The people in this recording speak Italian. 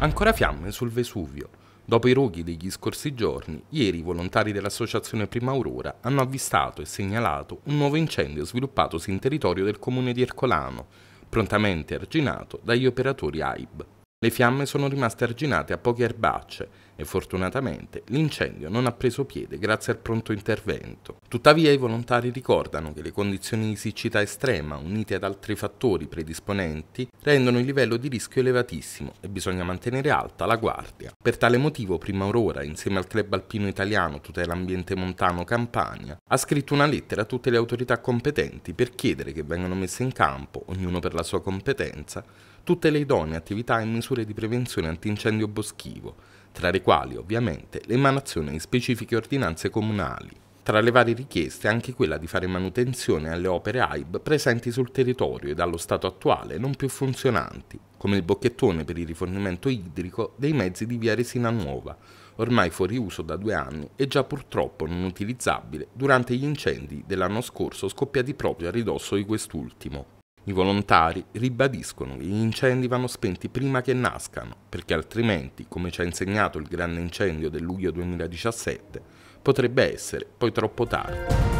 Ancora fiamme sul Vesuvio. Dopo i roghi degli scorsi giorni, ieri i volontari dell'associazione Prima Aurora hanno avvistato e segnalato un nuovo incendio sviluppatosi in territorio del comune di Ercolano, prontamente arginato dagli operatori AIB. Le fiamme sono rimaste arginate a poche erbacce e fortunatamente l'incendio non ha preso piede grazie al pronto intervento. Tuttavia i volontari ricordano che le condizioni di siccità estrema, unite ad altri fattori predisponenti, rendono il livello di rischio elevatissimo e bisogna mantenere alta la guardia. Per tale motivo Prima Aurora, insieme al Club Alpino Italiano Tutela Ambiente Montano Campania, ha scritto una lettera a tutte le autorità competenti per chiedere che vengano messe in campo, ognuno per la sua competenza, tutte le idonee attività e misure di prevenzione antincendio boschivo, tra le quali ovviamente l'emanazione di specifiche ordinanze comunali. Tra le varie richieste anche quella di fare manutenzione alle opere AIB presenti sul territorio e allo stato attuale non più funzionanti, come il bocchettone per il rifornimento idrico dei mezzi di via Resina Nuova, ormai fuori uso da due anni e già purtroppo non utilizzabile durante gli incendi dell'anno scorso scoppiati proprio a ridosso di quest'ultimo. I volontari ribadiscono che gli incendi vanno spenti prima che nascano, perché altrimenti, come ci ha insegnato il grande incendio del luglio 2017, potrebbe essere poi troppo tardi.